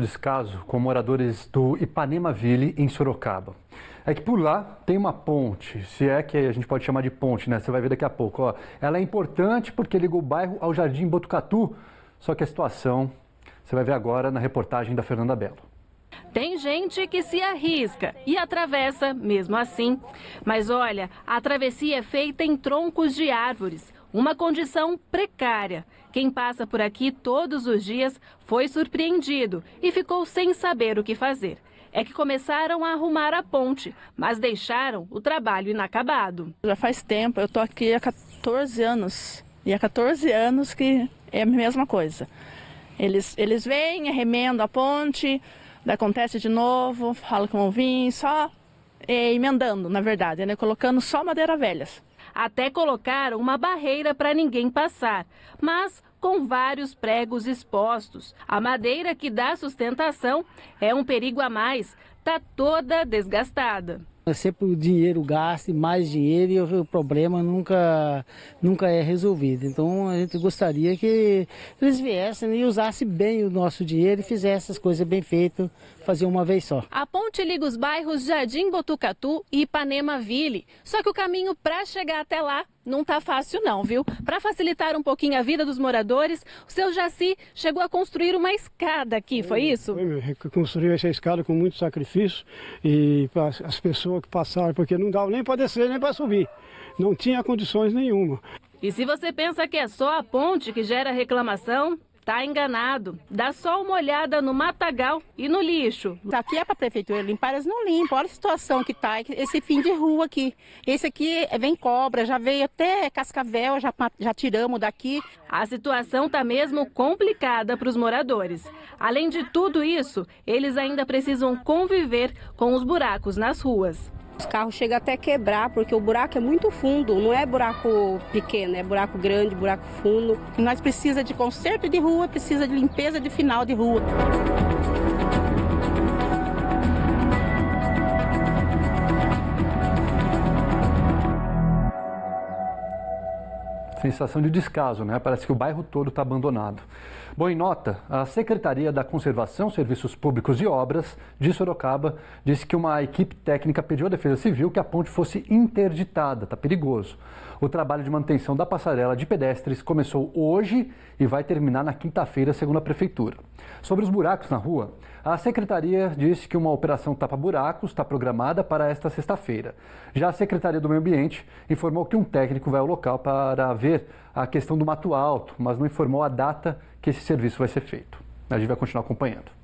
descaso com moradores do Ipanema Ville, em Sorocaba. É que por lá tem uma ponte, se é que a gente pode chamar de ponte, né? Você vai ver daqui a pouco. Ó, ela é importante porque liga o bairro ao Jardim Botucatu, só que a situação você vai ver agora na reportagem da Fernanda Belo. Tem gente que se arrisca e atravessa mesmo assim. Mas olha, a travessia é feita em troncos de árvores. Uma condição precária. Quem passa por aqui todos os dias foi surpreendido e ficou sem saber o que fazer. É que começaram a arrumar a ponte, mas deixaram o trabalho inacabado. Já faz tempo, eu estou aqui há 14 anos. E há 14 anos que é a mesma coisa. Eles, eles vêm, arremendam a ponte, acontece de novo, falam que vão vir, só é emendando, na verdade, né? colocando só madeira velhas. Até colocaram uma barreira para ninguém passar, mas com vários pregos expostos. A madeira que dá sustentação é um perigo a mais, está toda desgastada. É sempre o dinheiro gasta, mais dinheiro e o problema nunca, nunca é resolvido. Então a gente gostaria que eles viessem e usassem bem o nosso dinheiro e fizessem as coisas bem feitas, fazer uma vez só. A ponte liga os bairros Jardim Botucatu e Ipanema Ville. Só que o caminho para chegar até lá não está fácil não, viu? Para facilitar um pouquinho a vida dos moradores, o seu Jaci chegou a construir uma escada aqui, foi isso? Construiu essa escada com muito sacrifício e as pessoas que passaram, porque não dava nem para descer, nem para subir. Não tinha condições nenhuma. E se você pensa que é só a ponte que gera reclamação, Tá enganado. Dá só uma olhada no matagal e no lixo. Tá, aqui é para a prefeitura limpar, eles não limpam. Olha a situação que tá esse fim de rua aqui. Esse aqui é, vem cobra, já veio até cascavel, já, já tiramos daqui. A situação tá mesmo complicada para os moradores. Além de tudo isso, eles ainda precisam conviver com os buracos nas ruas os carros chegam até quebrar, porque o buraco é muito fundo, não é buraco pequeno, é buraco grande, buraco fundo. Nós precisa de conserto de rua, precisa de limpeza de final de rua. sensação de descaso, né? Parece que o bairro todo está abandonado. Bom, em nota, a Secretaria da Conservação, Serviços Públicos e Obras de Sorocaba disse que uma equipe técnica pediu à Defesa Civil que a ponte fosse interditada, está perigoso. O trabalho de manutenção da passarela de pedestres começou hoje e vai terminar na quinta-feira, segundo a Prefeitura. Sobre os buracos na rua, a Secretaria disse que uma operação tapa-buracos está programada para esta sexta-feira. Já a Secretaria do Meio Ambiente informou que um técnico vai ao local para ver resolver a questão do Mato Alto, mas não informou a data que esse serviço vai ser feito. A gente vai continuar acompanhando.